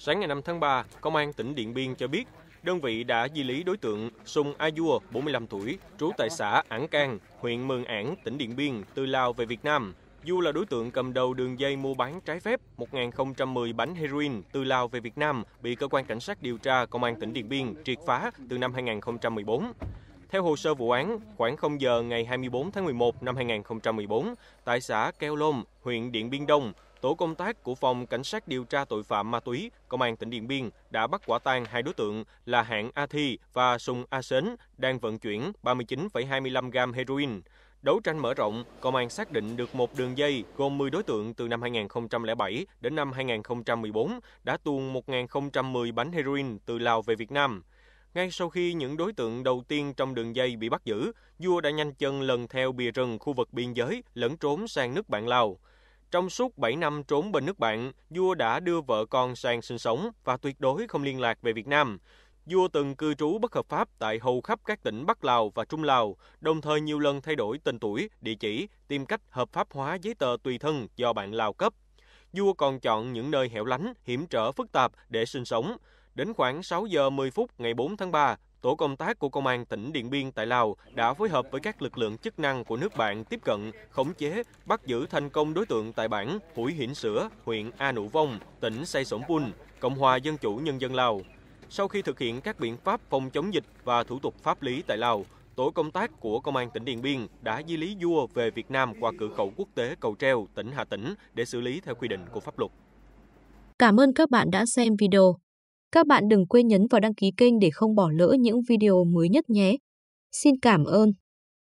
Sáng ngày 5 tháng 3, Công an tỉnh Điện Biên cho biết, đơn vị đã di lý đối tượng Sùng A Dua, 45 tuổi, trú tại xã Ảng Cang, huyện Mường Ảng, tỉnh Điện Biên, từ Lào về Việt Nam. Du là đối tượng cầm đầu đường dây mua bán trái phép 1.010 bánh heroin từ Lào về Việt Nam, bị cơ quan cảnh sát điều tra Công an tỉnh Điện Biên triệt phá từ năm 2014. Theo hồ sơ vụ án, khoảng 0 giờ ngày 24 tháng 11 năm 2014, tại xã Keo Lôm, huyện Điện Biên Đông, tổ công tác của phòng cảnh sát điều tra tội phạm ma túy công an tỉnh Điện Biên đã bắt quả tang hai đối tượng là Hạng A Thi và Sùng A Sến đang vận chuyển 39,25 gam heroin. Đấu tranh mở rộng, công an xác định được một đường dây gồm 10 đối tượng từ năm 2007 đến năm 2014 đã tuồn 1.010 bánh heroin từ Lào về Việt Nam. Ngay sau khi những đối tượng đầu tiên trong đường dây bị bắt giữ, vua đã nhanh chân lần theo bìa rừng khu vực biên giới lẫn trốn sang nước bạn Lào. Trong suốt 7 năm trốn bên nước bạn, vua đã đưa vợ con sang sinh sống và tuyệt đối không liên lạc về Việt Nam. Vua từng cư trú bất hợp pháp tại hầu khắp các tỉnh Bắc Lào và Trung Lào, đồng thời nhiều lần thay đổi tên tuổi, địa chỉ, tìm cách hợp pháp hóa giấy tờ tùy thân do bạn Lào cấp. Vua còn chọn những nơi hẻo lánh, hiểm trở phức tạp để sinh sống. Đến khoảng 6 giờ 10 phút ngày 4 tháng 3, tổ công tác của Công an tỉnh Điện Biên tại Lào đã phối hợp với các lực lượng chức năng của nước bạn tiếp cận, khống chế, bắt giữ thành công đối tượng tại bản Hủi Hiển Sửa, huyện A Nụ Vong, tỉnh Say Sổm Bun, Cộng hòa Dân chủ Nhân dân Lào. Sau khi thực hiện các biện pháp phòng chống dịch và thủ tục pháp lý tại Lào, tổ công tác của Công an tỉnh Điện Biên đã di lý vua về Việt Nam qua cửa khẩu quốc tế Cầu Treo, tỉnh Hà Tĩnh để xử lý theo quy định của pháp luật. Cảm ơn các bạn đã xem video. Các bạn đừng quên nhấn vào đăng ký kênh để không bỏ lỡ những video mới nhất nhé. Xin cảm ơn.